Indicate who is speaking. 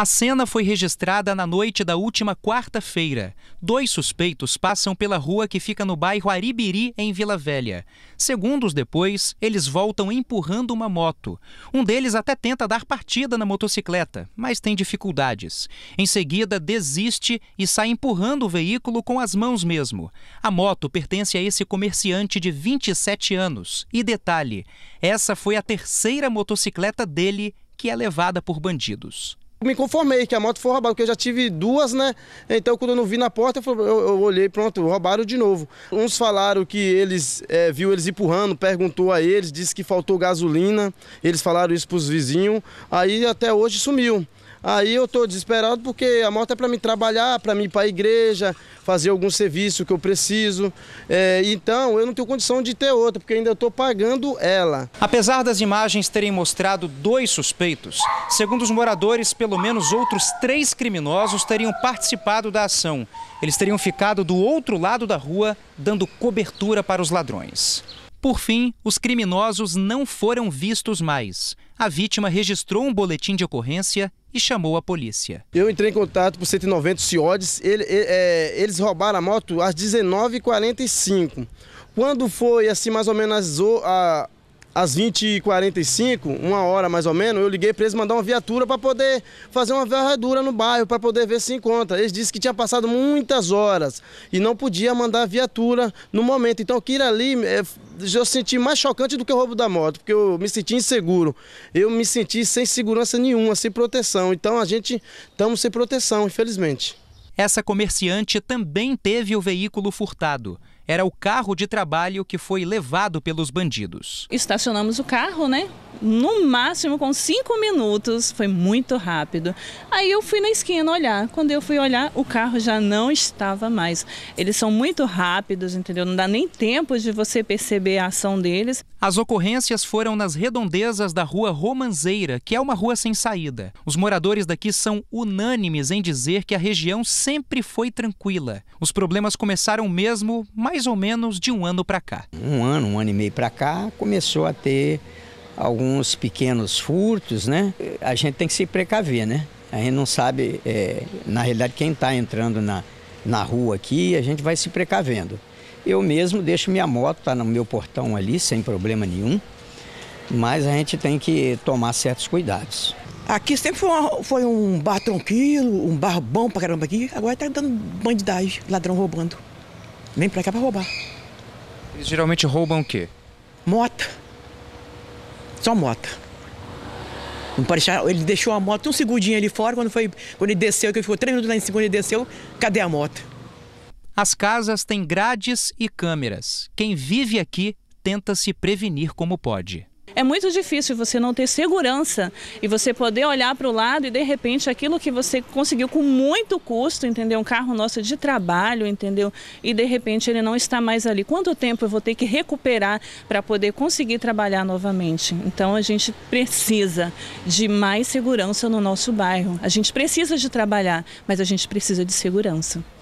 Speaker 1: A cena foi registrada na noite da última quarta-feira. Dois suspeitos passam pela rua que fica no bairro Aribiri, em Vila Velha. Segundos depois, eles voltam empurrando uma moto. Um deles até tenta dar partida na motocicleta, mas tem dificuldades. Em seguida, desiste e sai empurrando o veículo com as mãos mesmo. A moto pertence a esse comerciante de 27 anos. E detalhe: essa foi a terceira motocicleta dele que é levada por bandidos.
Speaker 2: Me conformei que a moto foi roubada, porque eu já tive duas, né? Então, quando eu não vi na porta, eu, eu olhei, pronto, roubaram de novo. Uns falaram que eles é, viu eles empurrando, perguntou a eles, disse que faltou gasolina. Eles falaram isso para os vizinhos. Aí, até hoje, sumiu. Aí eu estou desesperado porque a moto é para mim trabalhar, para mim ir para a igreja, fazer algum serviço que eu preciso. É, então eu não tenho condição de ter outra, porque ainda estou pagando ela. Apesar das imagens terem mostrado dois suspeitos, segundo os moradores,
Speaker 1: pelo menos outros três criminosos teriam participado da ação. Eles teriam ficado do outro lado da rua, dando cobertura para os ladrões. Por fim, os criminosos não foram vistos mais. A vítima registrou um boletim de ocorrência e chamou a polícia.
Speaker 2: Eu entrei em contato com 190 Ciodes, ele, ele, é, eles roubaram a moto às 19h45. Quando foi assim mais ou menos às 20h45, uma hora mais ou menos, eu liguei para eles mandar uma viatura para poder fazer uma varredura no bairro, para poder ver se encontra. Eles disseram que tinha passado muitas horas e não podia mandar viatura no momento. Então, que ir ali é, eu senti mais chocante do que o roubo da moto, porque eu me senti inseguro. Eu me senti sem segurança nenhuma, sem proteção. Então a gente estamos sem proteção, infelizmente.
Speaker 1: Essa comerciante também teve o veículo furtado era o carro de trabalho que foi levado pelos bandidos.
Speaker 3: Estacionamos o carro, né? No máximo com cinco minutos, foi muito rápido. Aí eu fui na esquina olhar. Quando eu fui olhar, o carro já não estava mais. Eles são muito rápidos, entendeu? Não dá nem tempo de você perceber a ação deles. As
Speaker 1: ocorrências foram nas redondezas da rua Romanzeira, que é uma rua sem saída. Os moradores daqui são unânimes em dizer que a região sempre foi tranquila. Os problemas começaram mesmo mais mais ou menos de um ano para cá.
Speaker 4: Um ano, um ano e meio para cá, começou a ter alguns pequenos furtos, né? A gente tem que se precaver, né? A gente não sabe, é, na realidade, quem está entrando na, na rua aqui, a gente vai se precavendo. Eu mesmo deixo minha moto, tá no meu portão ali, sem problema nenhum, mas a gente tem que tomar certos cuidados.
Speaker 1: Aqui sempre foi, uma, foi um bar tranquilo, um bar bom pra caramba aqui, agora tá dando bandidagem, ladrão roubando nem pra cá pra roubar. Eles geralmente roubam o quê? Mota. Só mota. Não pode deixar, ele deixou a moto um segundinho ali fora, quando, foi, quando ele desceu, que ele ficou três minutos lá em cima, quando ele desceu, cadê a moto? As casas têm grades e câmeras. Quem vive aqui tenta se prevenir como pode.
Speaker 3: É muito difícil você não ter segurança e você poder olhar para o lado e de repente aquilo que você conseguiu com muito custo, entendeu? Um carro nosso de trabalho, entendeu? E de repente ele não está mais ali. Quanto tempo eu vou ter que recuperar para poder conseguir trabalhar novamente? Então a gente precisa de mais segurança no nosso bairro. A gente precisa de trabalhar, mas a gente precisa de segurança.